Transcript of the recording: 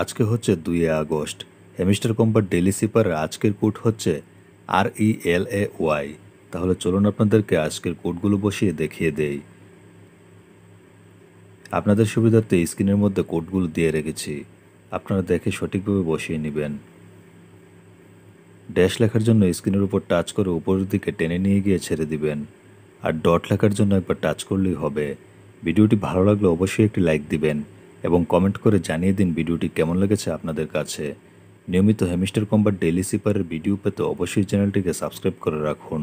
আজকে হচ্ছে দুই আগস্ট হেমিস্টার কম্পার ডেলি সিপারের আজকের কোট হচ্ছে আর ই এল এ ওয়াই তাহলে চলুন আপনাদেরকে আজকের কোডগুলো বসিয়ে দেখিয়ে দেই আপনাদের সুবিধার্থে স্ক্রিনের মধ্যে কোডগুলো দিয়ে রেখেছি আপনারা দেখে সঠিকভাবে বসিয়ে নেবেন ড্যাশ লেখার জন্য স্ক্রিনের উপর টাচ করে উপরের দিকে টেনে নিয়ে গিয়ে ছেড়ে দিবেন আর ডট লেখার জন্য একবার টাচ করলেই হবে ভিডিওটি ভালো লাগলে অবশ্যই একটি লাইক দিবেন এবং কমেন্ট করে জানিয়ে দিন ভিডিওটি কেমন লেগেছে আপনাদের কাছে নিয়মিত হেমিস্টার কম্বার ডেইলি সিপারের ভিডিও পেতে অবশ্যই চ্যানেলটিকে সাবস্ক্রাইব করে রাখুন